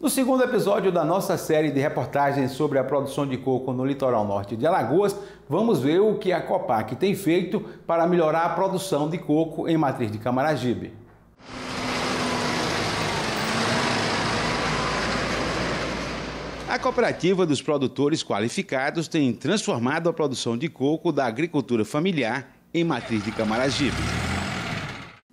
No segundo episódio da nossa série de reportagens sobre a produção de coco no litoral norte de Alagoas, vamos ver o que a Copac tem feito para melhorar a produção de coco em matriz de Camaragibe. A Cooperativa dos Produtores Qualificados tem transformado a produção de coco da agricultura familiar em matriz de Camaragibe.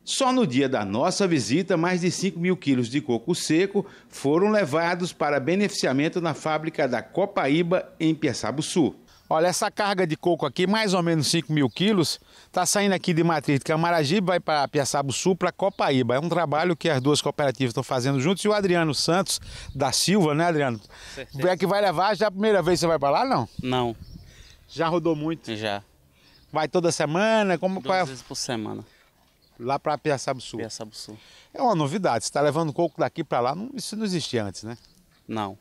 Só no dia da nossa visita, mais de 5 mil quilos de coco seco foram levados para beneficiamento na fábrica da Copaíba, em Piaçabuçu. Olha, essa carga de coco aqui, mais ou menos 5 mil quilos, está saindo aqui de Matriz de Camaragibe, vai para Piaçabuçu, para Copaíba. É um trabalho que as duas cooperativas estão fazendo juntos. E o Adriano Santos da Silva, né, Adriano? Certeza. É que vai levar, já é a primeira vez você vai para lá, não? Não. Já rodou muito? Já. Vai toda semana? Como, Duas qual é? vezes por semana. Lá para Piaçaba sul. É uma novidade, você está levando coco daqui para lá, isso não existia antes, né? Não.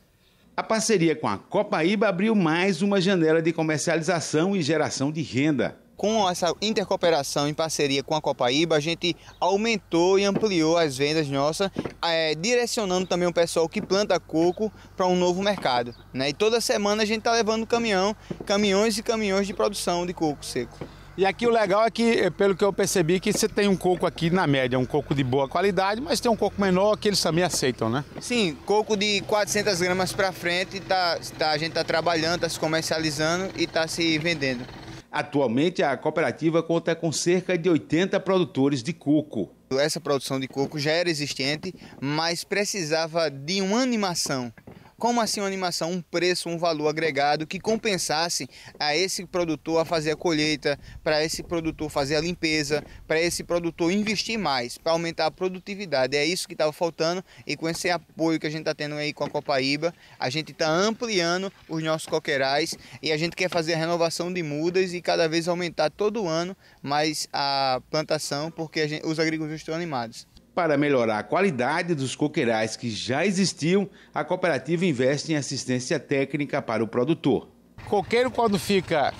A parceria com a Copaíba abriu mais uma janela de comercialização e geração de renda. Com essa intercooperação em parceria com a Copaíba, a gente aumentou e ampliou as vendas nossas, é, direcionando também o pessoal que planta coco para um novo mercado. Né? E toda semana a gente está levando caminhão, caminhões e caminhões de produção de coco seco. E aqui o legal é que, eh, pelo que eu percebi, que você tem um coco aqui na média, um coco de boa qualidade, mas tem um coco menor que eles também aceitam, né? Sim, coco de 400 gramas para frente, tá, tá, a gente está trabalhando, está se comercializando e está se vendendo. Atualmente, a cooperativa conta com cerca de 80 produtores de coco. Essa produção de coco já era existente, mas precisava de uma animação como assim uma animação, um preço, um valor agregado que compensasse a esse produtor a fazer a colheita, para esse produtor fazer a limpeza, para esse produtor investir mais, para aumentar a produtividade. É isso que estava faltando e com esse apoio que a gente está tendo aí com a Copaíba, a gente está ampliando os nossos coqueirais e a gente quer fazer a renovação de mudas e cada vez aumentar todo ano mais a plantação, porque a gente, os agricultores estão animados. Para melhorar a qualidade dos coqueirais que já existiam, a cooperativa investe em assistência técnica para o produtor. Coqueiro, quando fica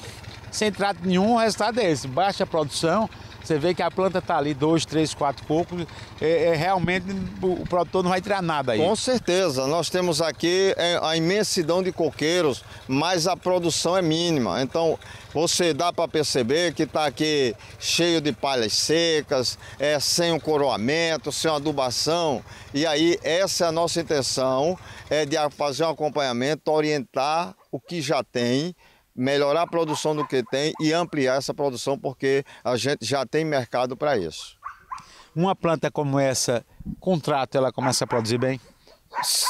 sem trato nenhum, o resultado é esse: baixa a produção, você vê que a planta está ali, dois, três, quatro cocos, é, é, realmente o produtor não vai tirar nada aí. Com certeza, nós temos aqui é, a imensidão de coqueiros, mas a produção é mínima. Então, você dá para perceber que está aqui cheio de palhas secas, é, sem o coroamento, sem adubação. E aí, essa é a nossa intenção, é de fazer um acompanhamento, orientar o que já tem melhorar a produção do que tem e ampliar essa produção, porque a gente já tem mercado para isso. Uma planta como essa, contrato, ela começa a produzir bem?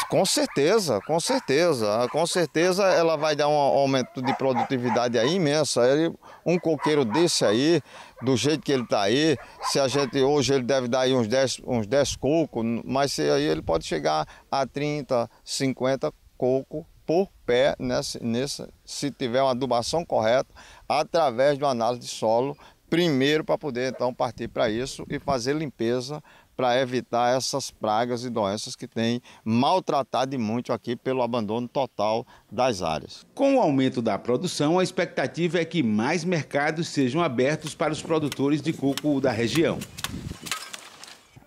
Com certeza, com certeza. Com certeza ela vai dar um aumento de produtividade aí imensa. Ele, um coqueiro desse aí, do jeito que ele está aí, se a gente hoje ele deve dar aí uns 10, uns 10 cocos, mas se aí ele pode chegar a 30, 50 cocos por pé, nessa, nessa, se tiver uma adubação correta, através de uma análise de solo, primeiro para poder então partir para isso e fazer limpeza para evitar essas pragas e doenças que têm maltratado e muito aqui pelo abandono total das áreas. Com o aumento da produção, a expectativa é que mais mercados sejam abertos para os produtores de coco da região.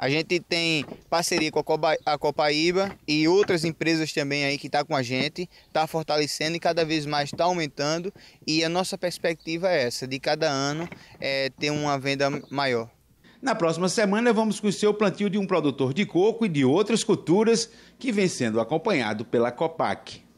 A gente tem parceria com a Copaíba e outras empresas também aí que está com a gente, está fortalecendo e cada vez mais está aumentando. E a nossa perspectiva é essa, de cada ano é, ter uma venda maior. Na próxima semana vamos conhecer o plantio de um produtor de coco e de outras culturas que vem sendo acompanhado pela Copac.